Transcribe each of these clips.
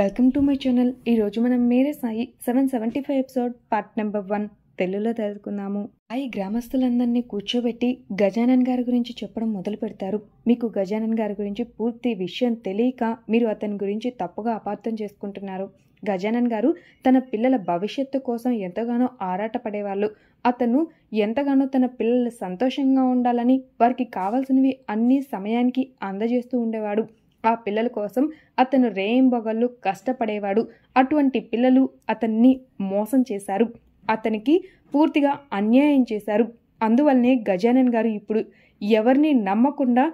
welcome to my channel ఈరోజు మనం Mere Sai seven seventy five episode part number one తెలుగులో తెలుసుకున్నాము ఆ గ్రామస్తులందరినీ కూర్చోబెట్టి గజానన్ గారి గురించి చెప్పడం మొదలు పెడతారు మీకు గజానన్ గారి గురించి పూర్తి విషయం తెలియక మీరు అతని గురించి తప్పుగా అపార్థం చేసుకుంటున్నారు గజానన్ గారు తన పిల్లల భవిష్యత్తు కోసం ఎంతగానో ఆరాట పడేవాళ్ళు అతను ఎంతగానో తన పిల్లలు సంతోషంగా ఉండాలని వారికి కావాల్సినవి అన్ని సమయానికి అందజేస్తూ ఉండేవాడు ఆ పిల్లల కోసం అతను రేయింబగళ్ళు కష్టపడేవాడు అటువంటి పిల్లలు అతన్ని మోసం చేశారు అతనికి పూర్తిగా అన్యాయం చేశారు అందువల్లనే గజానన్ గారు ఇప్పుడు ఎవరిని నమ్మకుండా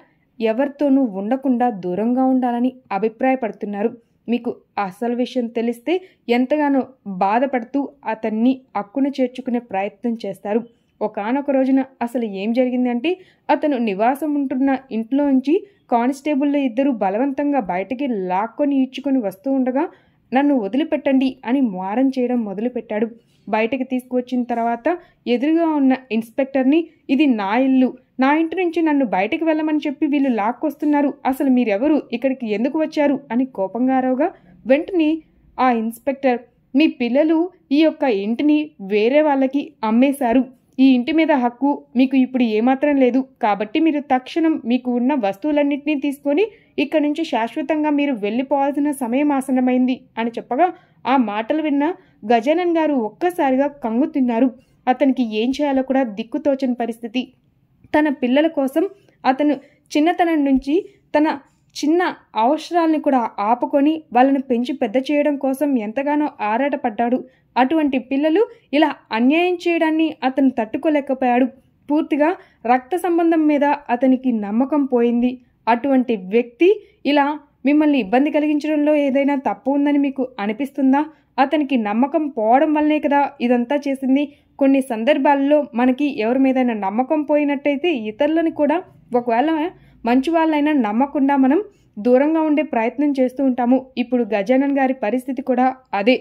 ఎవరితోనూ ఉండకుండా దూరంగా ఉండాలని అభిప్రాయపడుతున్నారు మీకు అసలు విషయం తెలిస్తే ఎంతగానో బాధపడుతూ అతన్ని అక్కున చేర్చుకునే ప్రయత్నం చేస్తారు ఒకనొక రోజున అసలు ఏం జరిగిందంటే అతను నివాసం ఉంటున్న ఇంట్లోంచి కానిస్టేబుల్ ఇద్దరు బలవంతంగా బయటికి లాక్కొని ఈడ్చుకొని వస్తూ ఉండగా నన్ను వదిలిపెట్టండి అని మారం చేయడం మొదలుపెట్టాడు బయటకు తీసుకువచ్చిన తర్వాత ఎదురుగా ఉన్న ఇన్స్పెక్టర్ని ఇది నా ఇల్లు నా ఇంటి నుంచి నన్ను బయటకు వెళ్ళమని చెప్పి వీళ్ళు లాక్కొస్తున్నారు అసలు మీరెవరు ఇక్కడికి ఎందుకు వచ్చారు అని కోపంగా రావుగా వెంటనే ఆ ఇన్స్పెక్టర్ మీ పిల్లలు ఈ యొక్క ఇంటిని వేరే వాళ్ళకి అమ్మేశారు ఈ ఇంటి మీద హక్కు మీకు ఇప్పుడు ఏమాత్రం లేదు కాబట్టి మీరు తక్షణం మీకు ఉన్న వస్తువులన్నింటినీ తీసుకొని ఇక్కడి నుంచి శాశ్వతంగా మీరు వెళ్ళిపోవాల్సిన సమయం ఆసనమైంది అని చెప్పగా ఆ మాటలు విన్న గజానన్ గారు ఒక్కసారిగా కంగు తిన్నారు అతనికి ఏం చేయాలో కూడా దిక్కుతోచని పరిస్థితి తన పిల్లల కోసం అతను చిన్నతనం నుంచి తన చిన్న అవసరాలని కూడా ఆపుకొని వాళ్ళని పెంచి పెద్ద చేయడం కోసం ఎంతగానో ఆరాటపడ్డాడు అటువంటి పిల్లలు ఇలా అన్యాయం చేయడాన్ని అతను తట్టుకోలేకపోయాడు పూర్తిగా రక్త సంబంధం మీద అతనికి నమ్మకం పోయింది అటువంటి వ్యక్తి ఇలా మిమ్మల్ని ఇబ్బంది కలిగించడంలో ఏదైనా తప్పు ఉందని మీకు అనిపిస్తుందా అతనికి నమ్మకం పోవడం వల్లే కదా ఇదంతా చేసింది కొన్ని సందర్భాల్లో మనకి ఎవరి మీదైనా నమ్మకం పోయినట్టయితే ఇతరులను కూడా ఒకవేళ మంచి వాళ్ళైనా నమ్మకుండా మనం దూరంగా ఉండే ప్రయత్నం చేస్తూ ఉంటాము ఇప్పుడు గజానన్ గారి పరిస్థితి కూడా అదే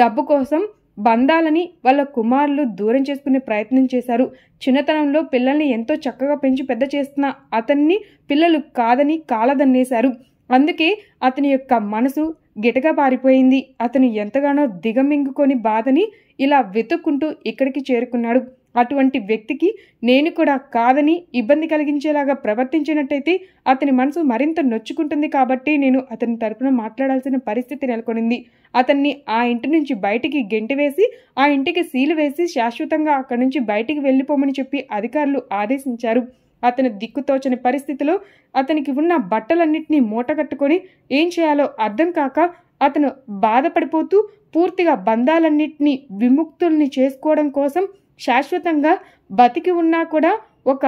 డబ్బు కోసం బంధాలని వాళ్ళ కుమారులు దూరం చేసుకునే ప్రయత్నం చేశారు చిన్నతనంలో పిల్లల్ని ఎంతో చక్కగా పెంచి పెద్ద చేస్తున్న అతన్ని పిల్లలు కాదని కాలదన్నేశారు అందుకే అతని యొక్క మనసు గిటగా పారిపోయింది అతను ఎంతగానో దిగమింగుకొని బాధని ఇలా వెతుక్కుంటూ ఇక్కడికి చేరుకున్నాడు అటువంటి వ్యక్తికి నేను కూడా కాదని ఇబ్బంది కలిగించేలాగా ప్రవర్తించినట్టయితే అతని మనసు మరింత నొచ్చుకుంటుంది కాబట్టి నేను అతని తరపున మాట్లాడాల్సిన పరిస్థితి నెలకొనింది అతన్ని ఆ ఇంటి నుంచి బయటికి గెంటి వేసి ఆ ఇంటికి సీలు వేసి శాశ్వతంగా అక్కడి నుంచి బయటికి వెళ్ళిపోమని చెప్పి అధికారులు ఆదేశించారు అతను దిక్కుతోచని పరిస్థితిలో అతనికి ఉన్న బట్టలన్నింటినీ మూటగట్టుకొని ఏం చేయాలో అర్థం కాక అతను బాధపడిపోతూ పూర్తిగా బంధాలన్నింటినీ విముక్తుల్ని చేసుకోవడం కోసం శాశ్వతంగా బతికి ఉన్నా కూడా ఒక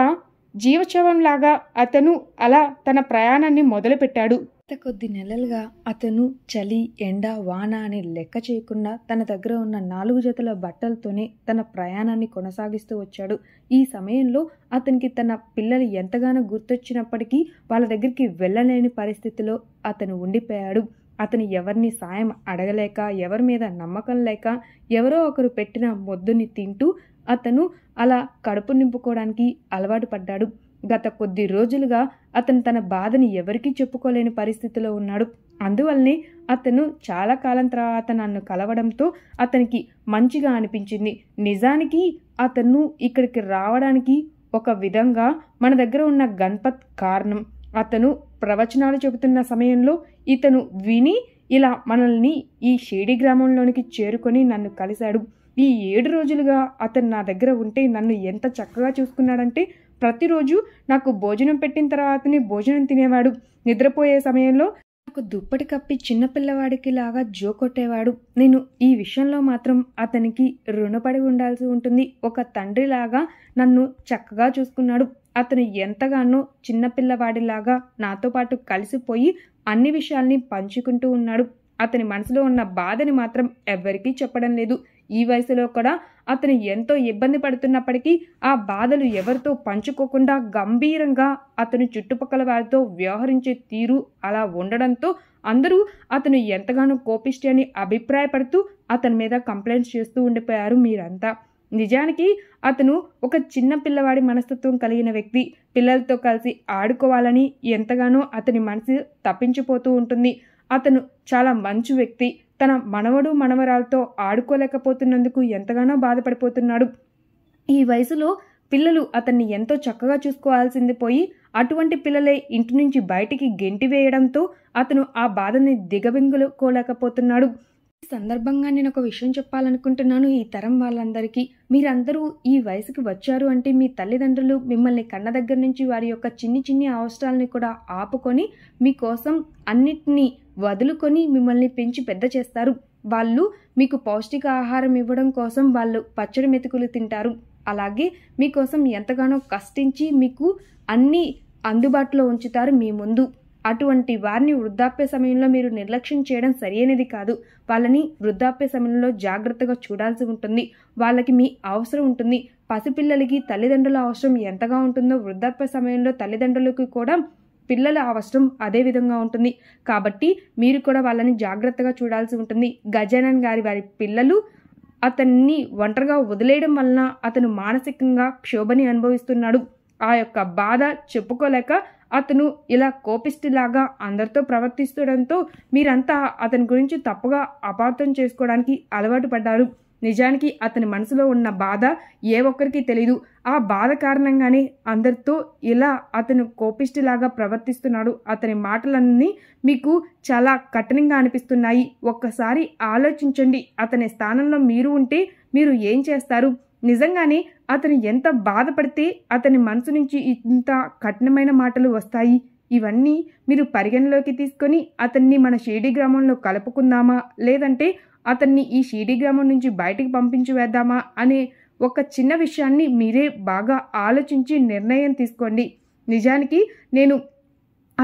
జీవచవంలాగా అతను అలా తన ప్రయాణాన్ని మొదలుపెట్టాడు కొద్ది నెలలుగా అతను చలి ఎండ వాన అని లెక్క చేయకుండా తన దగ్గర ఉన్న నాలుగు జతల బట్టలతోనే తన ప్రయాణాన్ని కొనసాగిస్తూ వచ్చాడు ఈ సమయంలో అతనికి తన పిల్లలు ఎంతగానో గుర్తొచ్చినప్పటికీ వాళ్ళ దగ్గరికి వెళ్ళలేని పరిస్థితిలో అతను ఉండిపోయాడు అతను ఎవరిని సాయం అడగలేక ఎవరి మీద నమ్మకం లేక ఎవరో ఒకరు పెట్టిన మొద్దుని తింటూ అతను అలా కడుపు నింపుకోవడానికి అలవాటు పడ్డాడు గత కొద్ది రోజులుగా అతను తన బాధని ఎవరికీ చెప్పుకోలేని పరిస్థితిలో ఉన్నాడు అందువల్లనే అతను చాలా కాలం తర్వాత నన్ను కలవడంతో అతనికి మంచిగా అనిపించింది నిజానికి అతను ఇక్కడికి రావడానికి ఒక విధంగా మన దగ్గర ఉన్న గణపత్ కారణం అతను ప్రవచనాలు చెబుతున్న సమయంలో ఇతను విని ఇలా మనల్ని ఈ షేడి గ్రామంలోనికి చేరుకొని నన్ను కలిశాడు ఈ ఏడు రోజులుగా అతను నా దగ్గర ఉంటే నన్ను ఎంత చక్కగా చూసుకున్నాడంటే ప్రతిరోజు నాకు భోజనం పెట్టిన తర్వాతనే భోజనం తినేవాడు నిద్రపోయే సమయంలో నాకు దుప్పటి కప్పి చిన్నపిల్లవాడికి లాగా జోకొట్టేవాడు నేను ఈ విషయంలో మాత్రం అతనికి రుణపడి ఉండాల్సి ఉంటుంది ఒక తండ్రిలాగా నన్ను చక్కగా చూసుకున్నాడు అతను ఎంతగానో చిన్నపిల్లవాడిలాగా నాతో పాటు కలిసిపోయి అన్ని విషయాల్ని పంచుకుంటూ ఉన్నాడు అతని మనసులో ఉన్న బాధని మాత్రం ఎవ్వరికీ చెప్పడం లేదు ఈ వయసులో కూడా అతను ఎంతో ఇబ్బంది పడుతున్నప్పటికీ ఆ బాధలు ఎవరితో పంచుకోకుండా గంభీరంగా అతని చుట్టుపక్కల వారితో వ్యవహరించే తీరు అలా ఉండడంతో అందరూ అతను ఎంతగానో కోపిష్టి అని అభిప్రాయపడుతూ అతని మీద కంప్లైంట్స్ చేస్తూ ఉండిపోయారు మీరంతా నిజానికి అతను ఒక చిన్న పిల్లవాడి మనస్తత్వం కలిగిన వ్యక్తి పిల్లలతో కలిసి ఆడుకోవాలని ఎంతగానో అతని మనసు తప్పించిపోతూ ఉంటుంది అతను చాలా మంచి వ్యక్తి తన మనవడు మనవరాలతో ఆడుకోలేకపోతున్నందుకు ఎంతగానో బాధపడిపోతున్నాడు ఈ వయసులో పిల్లలు అతన్ని ఎంతో చక్కగా చూసుకోవాల్సింది పోయి అటువంటి పిల్లలే ఇంటి నుంచి బయటికి గెంటి వేయడంతో అతను ఆ బాధని దిగబింగులుకోలేకపోతున్నాడు ఈ సందర్భంగా నేను ఒక విషయం చెప్పాలనుకుంటున్నాను ఈ తరం వాళ్ళందరికీ మీరందరూ ఈ వయసుకి వచ్చారు అంటే మీ తల్లిదండ్రులు మిమ్మల్ని కన్న దగ్గర నుంచి వారి యొక్క చిన్ని చిన్ని అవసరాలని కూడా ఆపుకొని మీకోసం అన్నిటినీ వదులుకొని మిమ్మల్ని పెంచి పెద్ద చేస్తారు వాళ్ళు మీకు పౌష్టిక ఆహారం ఇవ్వడం కోసం వాళ్ళు పచ్చడి మెతుకులు తింటారు అలాగే మీకోసం ఎంతగానో కష్టించి మీకు అన్నీ అందుబాటులో ఉంచుతారు మీ ముందు అటువంటి వారిని వృద్ధాప్య సమయంలో మీరు నిర్లక్ష్యం చేయడం సరైనది కాదు వాళ్ళని వృద్ధాప్య సమయంలో జాగ్రత్తగా చూడాల్సి ఉంటుంది వాళ్ళకి మీ అవసరం ఉంటుంది పసిపిల్లలకి తల్లిదండ్రుల అవసరం ఎంతగా ఉంటుందో వృద్ధాప్య సమయంలో తల్లిదండ్రులకు కూడా పిల్లల అవసరం అదే విధంగా ఉంటుంది కాబట్టి మీరు కూడా వాళ్ళని జాగ్రత్తగా చూడాల్సి ఉంటుంది గజానన్ గారి వారి పిల్లలు అతన్ని ఒంటరిగా వదిలేయడం వలన అతను మానసికంగా క్షోభని అనుభవిస్తున్నాడు ఆ యొక్క బాధ చెప్పుకోలేక అతను ఇలా కోపిస్టులాగా అందరితో ప్రవర్తిస్తుండడంతో మీరంతా అతని గురించి తప్పుగా అపార్థం చేసుకోవడానికి అలవాటు పడ్డారు నిజానికి అతని మనసులో ఉన్న బాధ ఏ ఒక్కరికి తెలీదు ఆ బాధ కారణంగానే అందరితో ఇలా అతను కోపిష్టిలాగా ప్రవర్తిస్తున్నాడు అతని మాటలన్నీ మీకు చాలా కఠినంగా అనిపిస్తున్నాయి ఒక్కసారి ఆలోచించండి అతని స్థానంలో మీరు ఉంటే మీరు ఏం చేస్తారు నిజంగానే అతను ఎంత బాధపడితే అతని మనసు నుంచి ఇంత కఠినమైన మాటలు వస్తాయి ఇవన్నీ మీరు పరిగణలోకి తీసుకొని అతన్ని మన షీడీ గ్రామంలో కలుపుకుందామా లేదంటే అతన్ని ఈ షీడీ గ్రామం నుంచి బయటికి పంపించి వేద్దామా అనే ఒక చిన్న విషయాన్ని మీరే బాగా ఆలోచించి నిర్ణయం తీసుకోండి నిజానికి నేను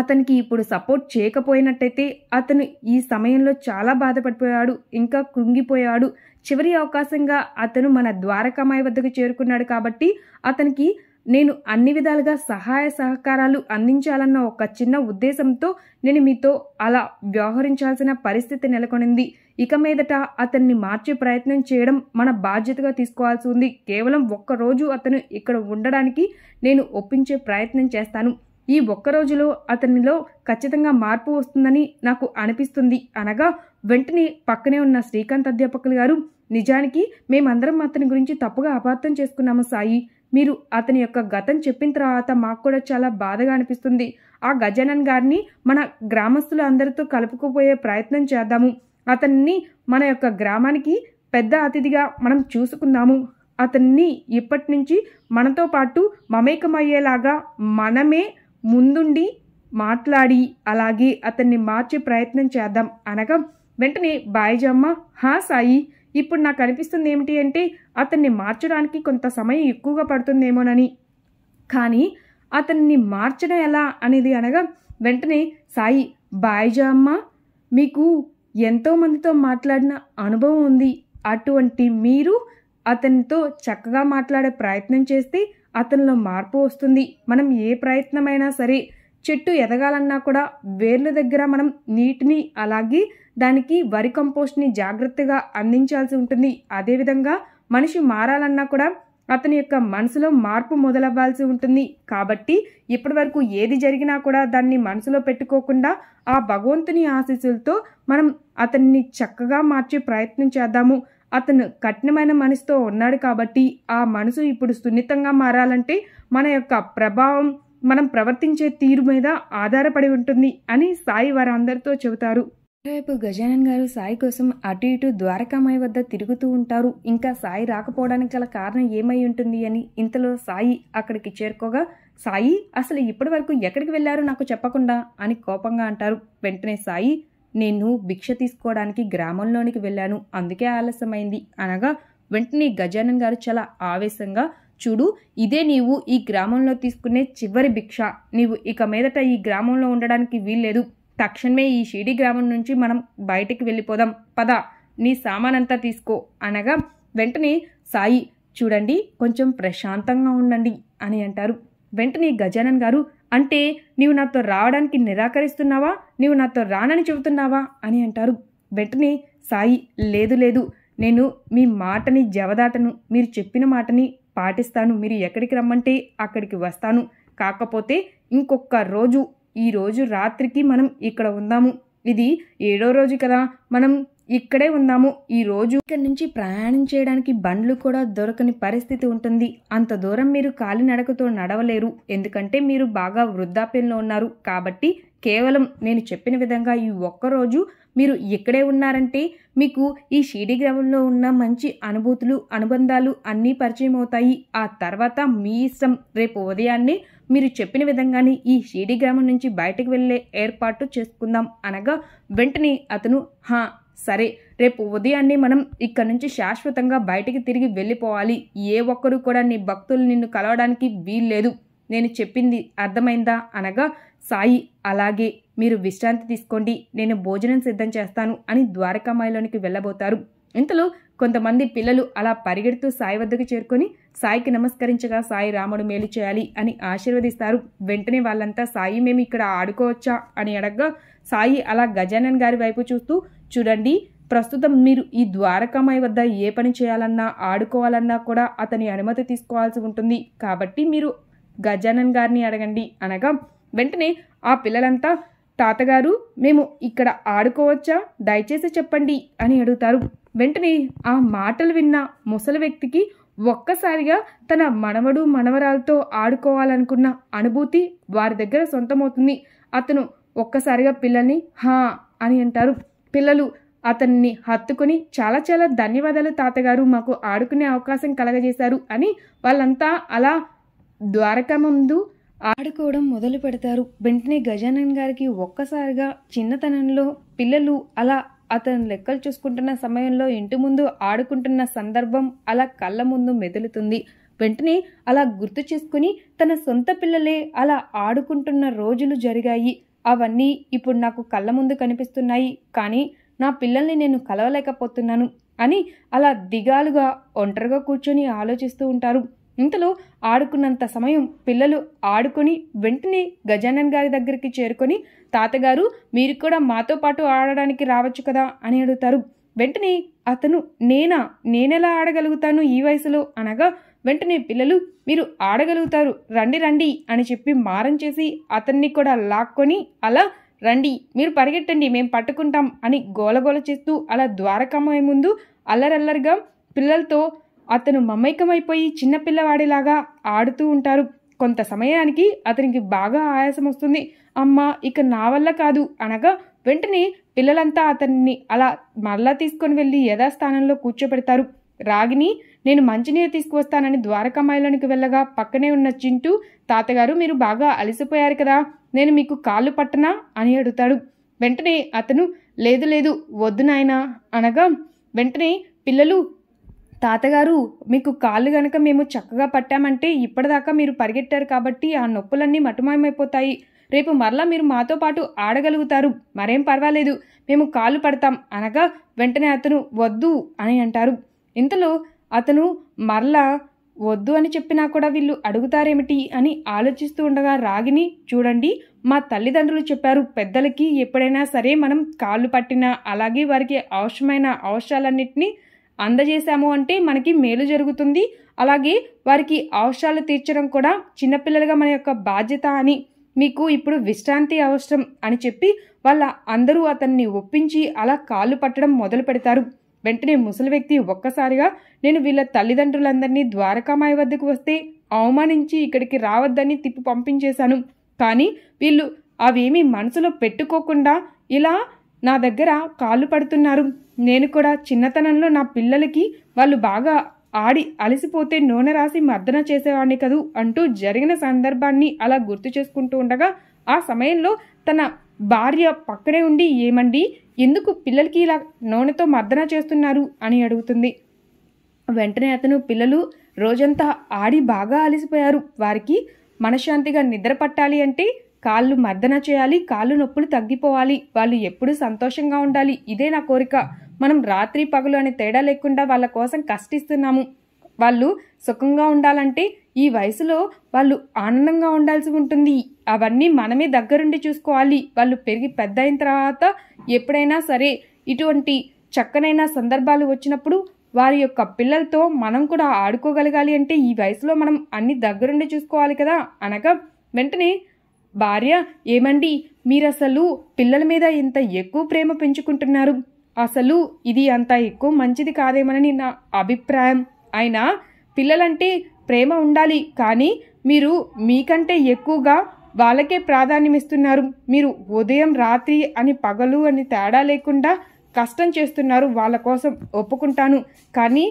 అతనికి ఇప్పుడు సపోర్ట్ చేయకపోయినట్టయితే అతను ఈ సమయంలో చాలా బాధపడిపోయాడు ఇంకా కృంగిపోయాడు చివరి అవకాశంగా అతను మన ద్వారకామాయ వద్దకు చేరుకున్నాడు కాబట్టి అతనికి నేను అన్ని విధాలుగా సహాయ సహకారాలు అందించాలన్న ఒక చిన్న ఉద్దేశంతో నేను మీతో అలా వ్యవహరించాల్సిన పరిస్థితి నెలకొనింది ఇక మీదట అతన్ని మార్చే ప్రయత్నం చేయడం మన బాధ్యతగా తీసుకోవాల్సి ఉంది కేవలం ఒక్కరోజు అతను ఇక్కడ ఉండడానికి నేను ఒప్పించే ప్రయత్నం చేస్తాను ఈ ఒక్కరోజులో అతనిలో ఖచ్చితంగా మార్పు వస్తుందని నాకు అనిపిస్తుంది అనగా వెంటనే పక్కనే ఉన్న శ్రీకాంత్ అధ్యాపకులు గారు నిజానికి మేమందరం అతని గురించి తప్పుగా అపార్థం చేసుకున్నాము సాయి మీరు అతని యొక్క గతం చెప్పిన తర్వాత మాకు కూడా చాలా బాధగా అనిపిస్తుంది ఆ గజానన్ గారిని మన గ్రామస్తులు అందరితో కలుపుకుపోయే ప్రయత్నం చేద్దాము అతన్ని మన యొక్క గ్రామానికి పెద్ద అతిథిగా మనం చూసుకుందాము అతన్ని ఇప్పటి నుంచి మనతో పాటు మమేకమయ్యేలాగా మనమే ముందుండి మాట్లాడి అలాగే అతన్ని మార్చే ప్రయత్నం చేద్దాం అనగా వెంటనే బాయిజమ్మ హా సాయి ఇప్పుడు నాకు అనిపిస్తుంది ఏమిటి అంటే అతన్ని మార్చడానికి కొంత సమయం ఎక్కువగా పడుతుందేమోనని కానీ అతన్ని మార్చడం ఎలా అనేది అనగా వెంటనే సాయి బాయిజమ్మ మీకు ఎంతోమందితో మాట్లాడిన అనుభవం ఉంది అటువంటి మీరు అతనితో చక్కగా మాట్లాడే ప్రయత్నం చేస్తే అతనిలో మార్పు వస్తుంది మనం ఏ ప్రయత్నమైనా సరే చెట్టు ఎదగాలన్నా కూడా వేర్ల దగ్గర మనం నీటిని అలాగే దానికి వరి కంపోస్ట్ని జాగ్రత్తగా అందించాల్సి ఉంటుంది అదేవిధంగా మనిషి మారాలన్నా కూడా అతని యొక్క మనసులో మార్పు మొదలవ్వాల్సి ఉంటుంది కాబట్టి ఇప్పటి వరకు ఏది జరిగినా కూడా దాన్ని మనసులో పెట్టుకోకుండా ఆ భగవంతుని ఆశీస్సులతో మనం అతన్ని చక్కగా మార్చే ప్రయత్నం చేద్దాము అతను కఠినమైన మనసుతో ఉన్నాడు కాబట్టి ఆ మనసు ఇప్పుడు సున్నితంగా మారాలంటే మన యొక్క ప్రభావం మనం ప్రవర్తించే తీరు మీద ఆధారపడి ఉంటుంది అని సాయి వారందరితో చెబుతారు రేపు గజానన్ గారు సాయి కోసం అటు ఇటు ద్వారకామాయి వద్ద తిరుగుతూ ఉంటారు ఇంకా సాయి రాకపోవడానికి గల కారణం ఏమై ఉంటుంది అని ఇంతలో సాయి అక్కడికి చేరుకోగా సాయి అసలు ఇప్పటి వరకు ఎక్కడికి వెళ్లారో నాకు చెప్పకుండా అని కోపంగా అంటారు వెంటనే సాయి నేను భిక్ష తీసుకోవడానికి గ్రామంలోనికి వెళ్ళాను అందుకే ఆలస్యమైంది అనగా వెంటనే గజానన్ గారు చాలా ఆవేశంగా చూడు ఇదే నీవు ఈ గ్రామంలో తీసుకునే చివరి భిక్ష నీవు ఇక మీదట ఈ గ్రామంలో ఉండడానికి వీల్లేదు తక్షణమే ఈ షిడి గ్రామం నుంచి మనం బయటికి వెళ్ళిపోదాం పద నీ సామానంతా తీసుకో అనగా వెంటనే సాయి చూడండి కొంచెం ప్రశాంతంగా ఉండండి అని అంటారు వెంటనే గజానన్ గారు అంటే నీవు నాతో రావడానికి నిరాకరిస్తున్నావా నీవు నాతో రానని చెబుతున్నావా అని అంటారు వెంటనే సాయి లేదు లేదు నేను మీ మాటని జవదాటను మీరు చెప్పిన మాటని పాటిస్తాను మీరు ఎక్కడికి రమ్మంటే అక్కడికి వస్తాను కాకపోతే ఇంకొక రోజు ఈ రోజు రాత్రికి మనం ఇక్కడ ఉందాము ఇది ఏడో రోజు కదా మనం ఇక్కడే ఉన్నాము ఈ రోజు ఇక్కడి నుంచి ప్రయాణం చేయడానికి బండ్లు కూడా దొరకని పరిస్థితి ఉంటుంది అంత దూరం మీరు కాలినడకతో నడవలేరు ఎందుకంటే మీరు బాగా వృద్ధాప్యంలో ఉన్నారు కాబట్టి కేవలం నేను చెప్పిన విధంగా ఈ ఒక్కరోజు మీరు ఇక్కడే ఉన్నారంటే మీకు ఈ షీడి గ్రామంలో ఉన్న మంచి అనుభూతులు అనుబంధాలు అన్నీ పరిచయం అవుతాయి ఆ తర్వాత మీ ఇష్టం రేపు ఉదయాన్నే మీరు చెప్పిన విధంగానే ఈ షీడి గ్రామం నుంచి బయటకు వెళ్ళే ఏర్పాటు చేసుకుందాం అనగా వెంటనే అతను హా సరే రేపు ఉదయాన్నే మనం ఇక్కడ నుంచి శాశ్వతంగా బయటికి తిరిగి వెళ్ళిపోవాలి ఏ ఒక్కరు కూడా నీ భక్తులు నిన్ను కలవడానికి వీల్లేదు నేను చెప్పింది అర్థమైందా అనగా సాయి అలాగే మీరు విశ్రాంతి తీసుకోండి నేను భోజనం సిద్ధం చేస్తాను అని ద్వారకామాయిలోనికి వెళ్ళబోతారు ఇంతలో కొంతమంది పిల్లలు అలా పరిగెడుతూ సాయి వద్దకు చేరుకొని సాయికి నమస్కరించగా సాయి రాముడు మేలు చేయాలి అని ఆశీర్వదిస్తారు వెంటనే వాళ్ళంతా సాయి మేము ఇక్కడ ఆడుకోవచ్చా అని అడగ్గా సాయి అలా గజానన్ గారి వైపు చూస్తూ చూడండి ప్రస్తుతం మీరు ఈ ద్వారకామాయి వద్ద ఏ పని చేయాలన్నా ఆడుకోవాలన్నా కూడా అతని అనుమతి తీసుకోవాల్సి ఉంటుంది కాబట్టి మీరు గజానన్ గారిని అడగండి అనగా వెంటనే ఆ పిల్లలంతా తాతగారు మేము ఇక్కడ ఆడుకోవచ్చా దయచేసి చెప్పండి అని అడుగుతారు వెంటనే ఆ మాటలు విన్న ముసలి వ్యక్తికి ఒక్కసారిగా తన మనవడు మనవరాలతో ఆడుకోవాలనుకున్న అనుభూతి వారి దగ్గర సొంతమవుతుంది అతను ఒక్కసారిగా పిల్లల్ని హా అని అంటారు పిల్లలు అతన్ని హత్తుకుని చాలా చాలా ధన్యవాదాలు తాతగారు మాకు ఆడుకునే అవకాశం కలగజేశారు అని వాళ్ళంతా అలా ద్వారక ముందు ఆడుకోవడం మొదలు పెడతారు వెంటనే గజానన్ గారికి ఒక్కసారిగా చిన్నతనంలో పిల్లలు అలా అతను లెక్కలు చూసుకుంటున్న సమయంలో ఇంటి ముందు ఆడుకుంటున్న సందర్భం అలా కళ్ళ ముందు మెదులుతుంది వెంటనే అలా గుర్తు చేసుకుని తన సొంత పిల్లలే అలా ఆడుకుంటున్న రోజులు జరిగాయి అవన్నీ ఇప్పుడు నాకు కళ్ళ ముందు కనిపిస్తున్నాయి కానీ నా పిల్లల్ని నేను కలవలేకపోతున్నాను అని అలా దిగాలుగా ఒంటరిగా కూర్చొని ఆలోచిస్తూ ఉంటారు ఇంతలో ఆడుకున్నంత సమయం పిల్లలు ఆడుకొని వెంటనే గజానన్ గారి దగ్గరికి చేరుకొని తాతగారు మీరు కూడా మాతో పాటు ఆడడానికి రావచ్చు కదా అని అడుగుతారు వెంటనే అతను నేనా నేనెలా ఆడగలుగుతాను ఈ వయసులో అనగా వెంటనే పిల్లలు మీరు ఆడగలుగుతారు రండి రండి అని చెప్పి మారం చేసి అతన్ని కూడా లాక్కొని అలా రండి మీరు పరిగెట్టండి మేము పట్టుకుంటాం అని గోలగోల చేస్తూ అలా ద్వారకమ్మ ముందు అల్లరల్లరిగా పిల్లలతో అతను మమైకమైపోయి చిన్నపిల్లవాడిలాగా ఆడుతూ ఉంటారు కొంత సమయానికి అతనికి బాగా ఆయాసం వస్తుంది అమ్మ ఇక నా వల్ల కాదు అనగా వెంటనే పిల్లలంతా అతన్ని అలా మరలా తీసుకొని వెళ్ళి యథాస్థానంలో కూర్చోబెడతారు రాగిని నేను మంచినీరు తీసుకువస్తానని ద్వారకామాయిలోనికి వెళ్ళగా పక్కనే ఉన్న చింటూ తాతగారు మీరు బాగా అలసిపోయారు కదా నేను మీకు కాళ్ళు పట్టనా అని అడుగుతాడు వెంటనే అతను లేదు లేదు వద్దు నాయనా అనగా వెంటనే పిల్లలు తాతగారు మీకు కాళ్ళు గనక మేము చక్కగా పట్టామంటే ఇప్పటిదాకా మీరు పరిగెట్టారు కాబట్టి ఆ నొప్పులన్నీ మటుమాయమైపోతాయి రేపు మరలా మీరు మాతో పాటు ఆడగలుగుతారు మరేం పర్వాలేదు మేము కాళ్ళు పడతాం అనగా వెంటనే అతను వద్దు అని అంటారు ఇంతలో అతను మరలా వద్దు అని చెప్పినా కూడా వీళ్ళు అడుగుతారేమిటి అని ఆలోచిస్తూ ఉండగా రాగిని చూడండి మా తల్లిదండ్రులు చెప్పారు పెద్దలకి ఎప్పుడైనా సరే మనం కాళ్ళు పట్టినా అలాగే వారికి అవసరమైన అవసరాలన్నింటినీ అందజేశాము అంటే మనకి మేలు జరుగుతుంది అలాగే వారికి అవసరాలు తీర్చడం కూడా చిన్నపిల్లలుగా మన యొక్క బాధ్యత అని మీకు ఇప్పుడు విశ్రాంతి అవసరం అని చెప్పి వాళ్ళ అందరూ అతన్ని ఒప్పించి అలా కాళ్ళు పట్టడం మొదలు పెడతారు వెంటనే ముసలి వ్యక్తి ఒక్కసారిగా నేను వీళ్ళ తల్లిదండ్రులందరినీ ద్వారకామాయి వద్దకు వస్తే అవమానించి ఇక్కడికి రావద్దని తిప్పి పంపించేశాను కానీ వీళ్ళు అవేమీ మనసులో పెట్టుకోకుండా ఇలా నా దగ్గర కాళ్ళు పడుతున్నారు నేను కూడా చిన్నతనంలో నా పిల్లలకి వాళ్ళు బాగా ఆడి అలసిపోతే నూనె రాసి మర్దన చేసేవాడిని కదూ అంటూ జరిగిన సందర్భాన్ని అలా గుర్తు చేసుకుంటూ ఉండగా ఆ సమయంలో తన భార్య పక్కనే ఉండి ఏమండి ఎందుకు పిల్లలకి ఇలా నూనెతో మర్దన చేస్తున్నారు అని అడుగుతుంది వెంటనే అతను పిల్లలు రోజంతా ఆడి బాగా అలసిపోయారు వారికి మనశ్శాంతిగా నిద్ర పట్టాలి అంటే కాళ్ళు మర్దన చేయాలి కాళ్ళు నొప్పులు తగ్గిపోవాలి వాళ్ళు ఎప్పుడూ సంతోషంగా ఉండాలి ఇదే నా కోరిక మనం రాత్రి పగలు అనే తేడా లేకుండా వాళ్ళ కోసం కష్టిస్తున్నాము వాళ్ళు సుఖంగా ఉండాలంటే ఈ వయసులో వాళ్ళు ఆనందంగా ఉండాల్సి ఉంటుంది అవన్నీ మనమే దగ్గరుండి చూసుకోవాలి వాళ్ళు పెరిగి పెద్ద అయిన తర్వాత ఎప్పుడైనా సరే ఇటువంటి చక్కనైన సందర్భాలు వచ్చినప్పుడు వారి యొక్క పిల్లలతో మనం కూడా ఆడుకోగలగాలి అంటే ఈ వయసులో మనం అన్ని దగ్గరుండి చూసుకోవాలి కదా అనగా వెంటనే భార్య ఏమండి మీరు అసలు పిల్లల మీద ఇంత ఎక్కువ ప్రేమ పెంచుకుంటున్నారు అసలు ఇది అంత ఎక్కువ మంచిది కాదేమోనని నా అభిప్రాయం అయినా పిల్లలంటే ప్రేమ ఉండాలి కానీ మీరు మీకంటే ఎక్కువగా వాళ్ళకే ప్రాధాన్యం ఇస్తున్నారు మీరు ఉదయం రాత్రి అని పగలు అని తేడా లేకుండా కష్టం చేస్తున్నారు వాళ్ళ కోసం ఒప్పుకుంటాను కానీ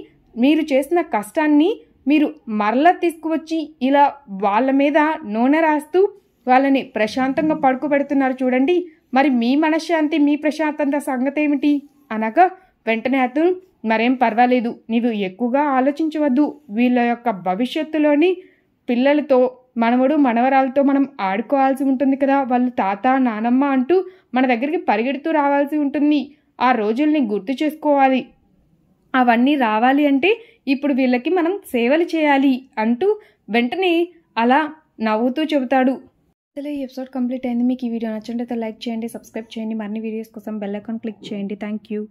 మీరు చేసిన కష్టాన్ని మీరు మరల తీసుకువచ్చి ఇలా వాళ్ళ మీద నూనె రాస్తూ వాళ్ళని ప్రశాంతంగా పడుకోబెడుతున్నారు చూడండి మరి మీ మనశ్శాంతి మీ ప్రశాంతత సంగతి ఏమిటి అనగా వెంటనే అతను మరేం పర్వాలేదు నీవు ఎక్కువగా ఆలోచించవద్దు వీళ్ళ యొక్క భవిష్యత్తులోని పిల్లలతో మనవడు మనవరాలతో మనం ఆడుకోవాల్సి ఉంటుంది కదా వాళ్ళు తాత నానమ్మ అంటూ మన దగ్గరికి పరిగెడుతూ రావాల్సి ఉంటుంది ఆ రోజుల్ని గుర్తు చేసుకోవాలి అవన్నీ రావాలి అంటే ఇప్పుడు వీళ్ళకి మనం సేవలు చేయాలి అంటూ వెంటనే అలా నవ్వుతూ చెబుతాడు ఇలా ఈ ఎపిసోడ్ కంప్లీట్ అయింది మీకు ఈ వీడియో నచ్చుంటే లైక్ చేయండి సబ్స్క్రైబ్ చేయండి మరిన్ని వీడియోస్ కోసం బెల్ ఐకాన్ క్లిక్ చేయండి థ్యాంక్ యూ